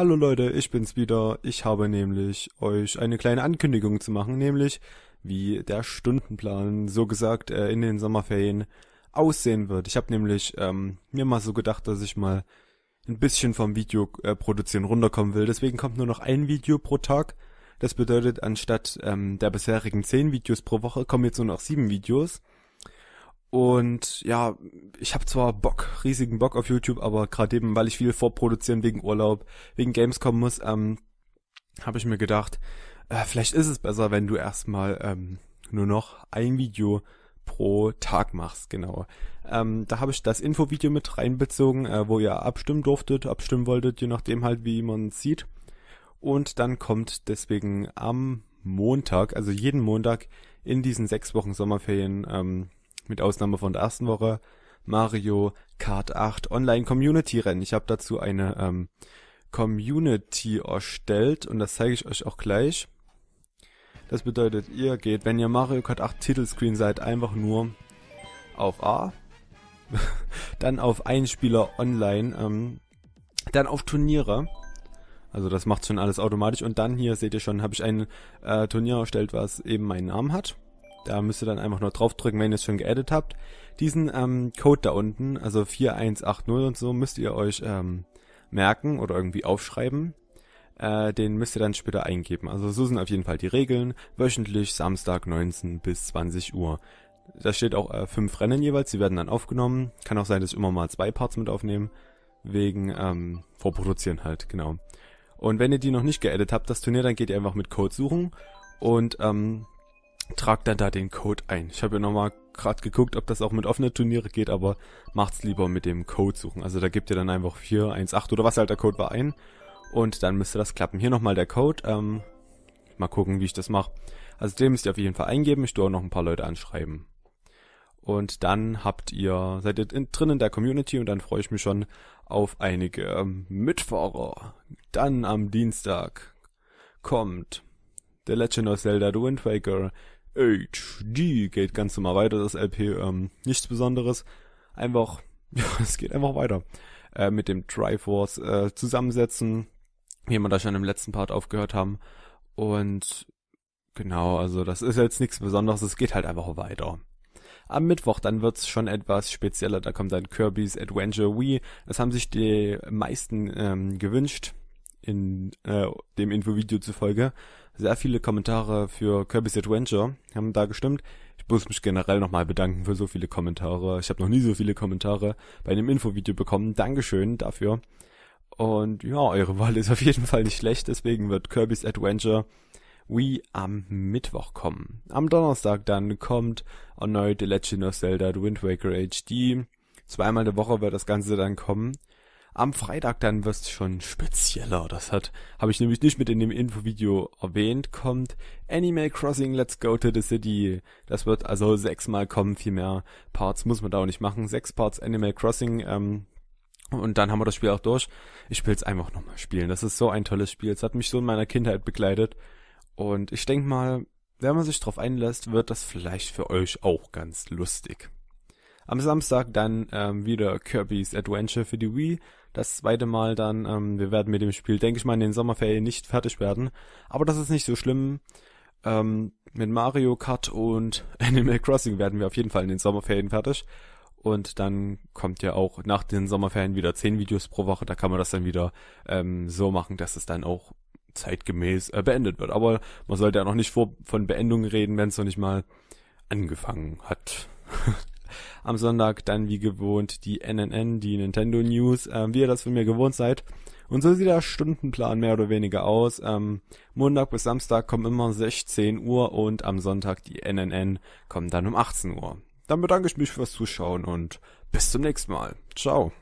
Hallo Leute, ich bin's wieder. Ich habe nämlich euch eine kleine Ankündigung zu machen, nämlich wie der Stundenplan, so gesagt, äh, in den Sommerferien aussehen wird. Ich habe nämlich ähm, mir mal so gedacht, dass ich mal ein bisschen vom Video äh, produzieren runterkommen will. Deswegen kommt nur noch ein Video pro Tag. Das bedeutet, anstatt ähm, der bisherigen zehn Videos pro Woche kommen jetzt nur noch sieben Videos. Und ja, ich habe zwar Bock, riesigen Bock auf YouTube, aber gerade eben, weil ich viel vorproduzieren wegen Urlaub, wegen Gamescom muss, ähm, habe ich mir gedacht, äh, vielleicht ist es besser, wenn du erstmal ähm, nur noch ein Video pro Tag machst, genau. Ähm, da habe ich das Infovideo mit reinbezogen, äh, wo ihr abstimmen durftet, abstimmen wolltet, je nachdem halt, wie man sieht. Und dann kommt deswegen am Montag, also jeden Montag in diesen sechs Wochen Sommerferien, ähm, mit Ausnahme von der ersten Woche, Mario Kart 8 Online Community Rennen. Ich habe dazu eine ähm, Community erstellt und das zeige ich euch auch gleich. Das bedeutet, ihr geht, wenn ihr Mario Kart 8 Titelscreen seid, einfach nur auf A, dann auf Einspieler online, ähm, dann auf Turniere. Also das macht schon alles automatisch und dann hier seht ihr schon, habe ich ein äh, Turnier erstellt, was eben meinen Namen hat. Da müsst ihr dann einfach nur draufdrücken, wenn ihr es schon geaddet habt. Diesen ähm, Code da unten, also 4180 und so, müsst ihr euch ähm, merken oder irgendwie aufschreiben. Äh, den müsst ihr dann später eingeben. Also so sind auf jeden Fall die Regeln. Wöchentlich, Samstag 19 bis 20 Uhr. Da steht auch äh, fünf Rennen jeweils, die werden dann aufgenommen. Kann auch sein, dass ich immer mal zwei Parts mit aufnehmen. Wegen ähm, Vorproduzieren halt, genau. Und wenn ihr die noch nicht geedet habt, das Turnier, dann geht ihr einfach mit Code suchen und ähm, tragt dann da den Code ein. Ich habe ja nochmal gerade geguckt, ob das auch mit offenen Turniere geht, aber macht's lieber mit dem Code suchen. Also da gebt ihr dann einfach 418 oder was halt der Code war ein und dann müsste das klappen. Hier nochmal der Code, ähm, mal gucken, wie ich das mache. Also den müsst ihr auf jeden Fall eingeben, ich tue auch noch ein paar Leute anschreiben. Und dann habt ihr, seid ihr in, drin in der Community und dann freue ich mich schon auf einige ähm, Mitfahrer. Dann am Dienstag kommt The Legend of Zelda The Wind Waker, HD geht ganz normal weiter, das LP, ähm, nichts Besonderes. Einfach, ja, es geht einfach weiter. Äh, mit dem Triforce äh, zusammensetzen, wie wir da schon im letzten Part aufgehört haben. Und genau, also das ist jetzt nichts Besonderes, es geht halt einfach weiter. Am Mittwoch, dann wird's schon etwas spezieller, da kommt dann Kirby's Adventure Wii. Das haben sich die meisten ähm, gewünscht in äh, dem Infovideo zufolge sehr viele Kommentare für Kirby's Adventure haben da gestimmt. Ich muss mich generell nochmal bedanken für so viele Kommentare. Ich habe noch nie so viele Kommentare bei einem Infovideo bekommen. Dankeschön dafür. Und ja, eure Wahl ist auf jeden Fall nicht schlecht. Deswegen wird Kirby's Adventure Wii am Mittwoch kommen. Am Donnerstag dann kommt erneut The Legend of Zelda The Wind Waker HD. Zweimal der Woche wird das Ganze dann kommen. Am Freitag dann wird es schon spezieller. Das hat habe ich nämlich nicht mit in dem Infovideo erwähnt. Kommt Animal Crossing Let's Go to the City. Das wird also sechsmal kommen. Viel mehr Parts muss man da auch nicht machen. Sechs Parts Animal Crossing. Ähm, und dann haben wir das Spiel auch durch. Ich will es einfach nochmal spielen. Das ist so ein tolles Spiel. Es hat mich so in meiner Kindheit begleitet. Und ich denke mal, wenn man sich drauf einlässt, wird das vielleicht für euch auch ganz lustig. Am Samstag dann ähm, wieder Kirby's Adventure für die Wii. Das zweite Mal dann, ähm, wir werden mit dem Spiel, denke ich mal, in den Sommerferien nicht fertig werden. Aber das ist nicht so schlimm. Ähm, mit Mario Kart und Animal Crossing werden wir auf jeden Fall in den Sommerferien fertig. Und dann kommt ja auch nach den Sommerferien wieder zehn Videos pro Woche. Da kann man das dann wieder ähm, so machen, dass es dann auch zeitgemäß äh, beendet wird. Aber man sollte ja noch nicht vor, von Beendungen reden, wenn es noch nicht mal angefangen hat. Am Sonntag dann wie gewohnt die NNN, die Nintendo News, ähm, wie ihr das von mir gewohnt seid. Und so sieht der Stundenplan mehr oder weniger aus. Ähm, Montag bis Samstag kommen immer 16 Uhr und am Sonntag die NNN kommen dann um 18 Uhr. Dann bedanke ich mich fürs Zuschauen und bis zum nächsten Mal. Ciao.